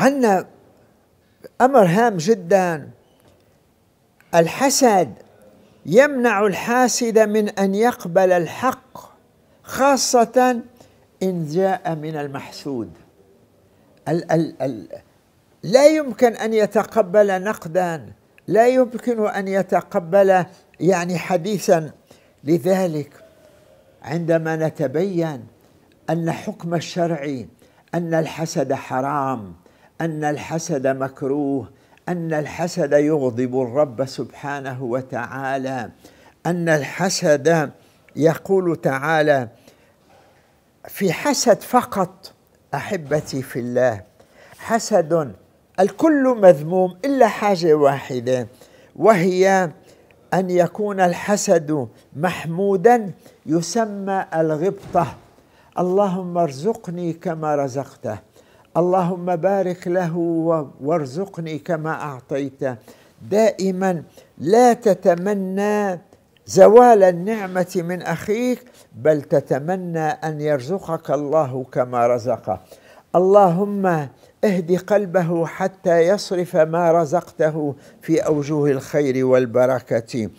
عندنا امر هام جدا الحسد يمنع الحاسد من ان يقبل الحق خاصه ان جاء من المحسود ال ال ال لا يمكن ان يتقبل نقدا لا يمكن ان يتقبل يعني حديثا لذلك عندما نتبين ان حكم الشرع ان الحسد حرام ان الحسد مكروه ان الحسد يغضب الرب سبحانه وتعالى ان الحسد يقول تعالى في حسد فقط احبتي في الله حسد الكل مذموم الا حاجه واحده وهي ان يكون الحسد محمودا يسمى الغبطه اللهم ارزقني كما رزقته اللهم بارك له وارزقني كما اعطيته دائما لا تتمنى زوال النعمه من اخيك بل تتمنى ان يرزقك الله كما رزقه اللهم اهد قلبه حتى يصرف ما رزقته في اوجه الخير والبركه